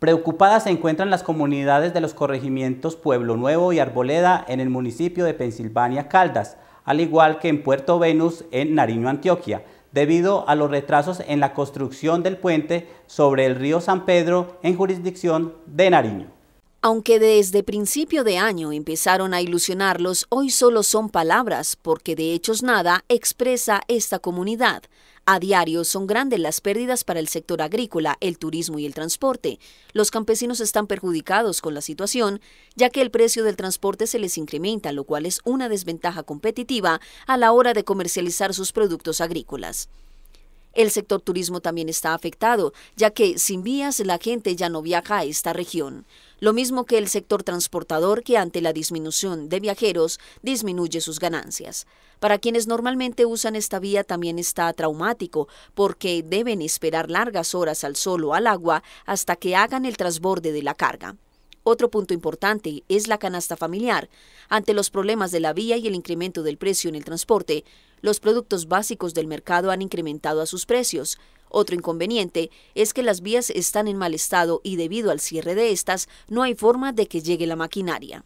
Preocupadas se encuentran las comunidades de los corregimientos Pueblo Nuevo y Arboleda en el municipio de Pensilvania Caldas, al igual que en Puerto Venus en Nariño, Antioquia, debido a los retrasos en la construcción del puente sobre el río San Pedro en jurisdicción de Nariño. Aunque desde principio de año empezaron a ilusionarlos, hoy solo son palabras, porque de hechos nada expresa esta comunidad. A diario son grandes las pérdidas para el sector agrícola, el turismo y el transporte. Los campesinos están perjudicados con la situación, ya que el precio del transporte se les incrementa, lo cual es una desventaja competitiva a la hora de comercializar sus productos agrícolas. El sector turismo también está afectado, ya que sin vías la gente ya no viaja a esta región lo mismo que el sector transportador que ante la disminución de viajeros disminuye sus ganancias. Para quienes normalmente usan esta vía también está traumático porque deben esperar largas horas al sol o al agua hasta que hagan el transborde de la carga. Otro punto importante es la canasta familiar. Ante los problemas de la vía y el incremento del precio en el transporte, los productos básicos del mercado han incrementado a sus precios. Otro inconveniente es que las vías están en mal estado y debido al cierre de estas no hay forma de que llegue la maquinaria.